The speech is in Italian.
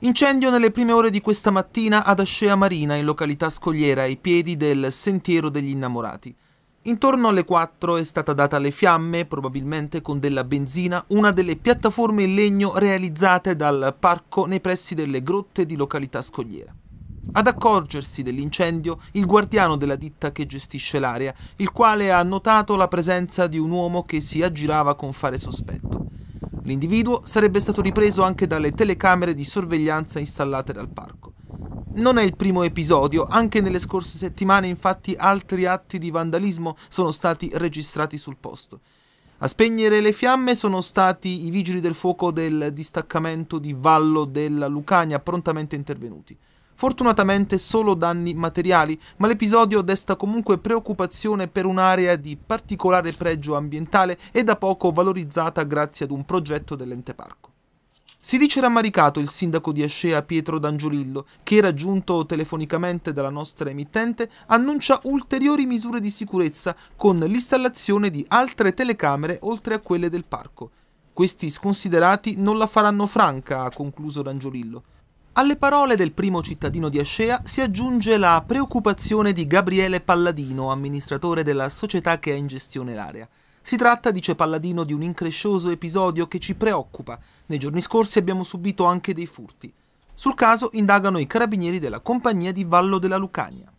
Incendio nelle prime ore di questa mattina ad Ascea Marina, in località Scogliera, ai piedi del Sentiero degli Innamorati. Intorno alle 4 è stata data alle fiamme, probabilmente con della benzina, una delle piattaforme in legno realizzate dal parco nei pressi delle grotte di località Scogliera. Ad accorgersi dell'incendio il guardiano della ditta che gestisce l'area, il quale ha notato la presenza di un uomo che si aggirava con fare sospetto. L'individuo sarebbe stato ripreso anche dalle telecamere di sorveglianza installate dal parco. Non è il primo episodio, anche nelle scorse settimane infatti altri atti di vandalismo sono stati registrati sul posto. A spegnere le fiamme sono stati i vigili del fuoco del distaccamento di Vallo della Lucania prontamente intervenuti. Fortunatamente solo danni materiali, ma l'episodio desta comunque preoccupazione per un'area di particolare pregio ambientale e da poco valorizzata grazie ad un progetto dell'ente parco. Si dice rammaricato il sindaco di Ascea Pietro D'Angiolillo, che raggiunto telefonicamente dalla nostra emittente, annuncia ulteriori misure di sicurezza con l'installazione di altre telecamere oltre a quelle del parco. Questi sconsiderati non la faranno franca, ha concluso D'Angiolillo. Alle parole del primo cittadino di Ascea si aggiunge la preoccupazione di Gabriele Palladino, amministratore della società che ha in gestione l'area. Si tratta, dice Palladino, di un increscioso episodio che ci preoccupa. Nei giorni scorsi abbiamo subito anche dei furti. Sul caso indagano i carabinieri della compagnia di Vallo della Lucania.